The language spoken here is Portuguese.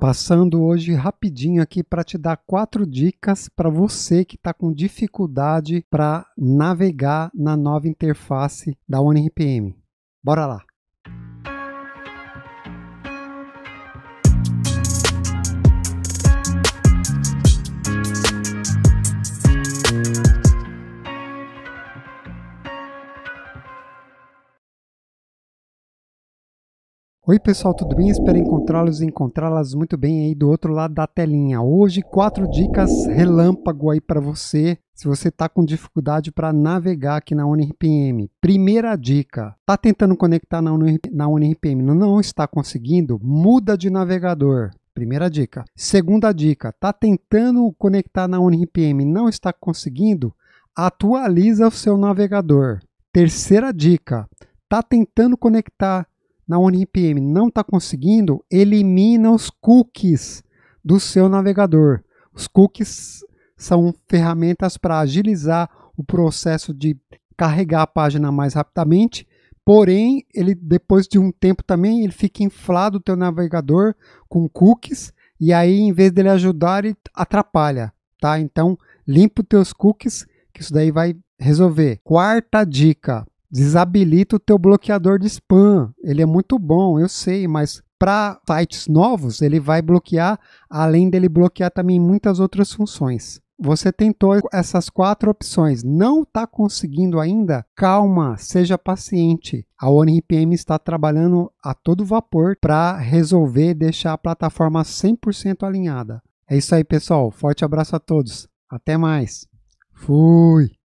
Passando hoje rapidinho aqui para te dar quatro dicas para você que está com dificuldade para navegar na nova interface da ONRPM. Bora lá! Oi pessoal, tudo bem? Espero encontrá-los e encontrá-las muito bem aí do outro lado da telinha. Hoje, quatro dicas relâmpago aí para você se você está com dificuldade para navegar aqui na UniRPM. Primeira dica, está tentando conectar na, Unir, não está conseguindo? Muda de navegador. Primeira dica. Segunda dica, está tentando conectar na UniRPM, não está conseguindo? Atualiza o seu navegador. Terceira dica, está tentando conectar na OneVPN não está conseguindo, elimina os cookies do seu navegador. Os cookies são ferramentas para agilizar o processo de carregar a página mais rapidamente, porém, ele depois de um tempo também ele fica inflado o teu navegador com cookies e aí em vez dele ajudar, ele atrapalha, tá? Então, limpa os teus cookies, que isso daí vai resolver. Quarta dica, desabilita o teu bloqueador de spam. Ele é muito bom, eu sei, mas para sites novos ele vai bloquear, além dele bloquear também muitas outras funções. Você tentou essas quatro opções, não está conseguindo ainda? Calma, seja paciente. A OneRPM está trabalhando a todo vapor para resolver deixar a plataforma 100% alinhada. É isso aí, pessoal. Forte abraço a todos. Até mais. Fui.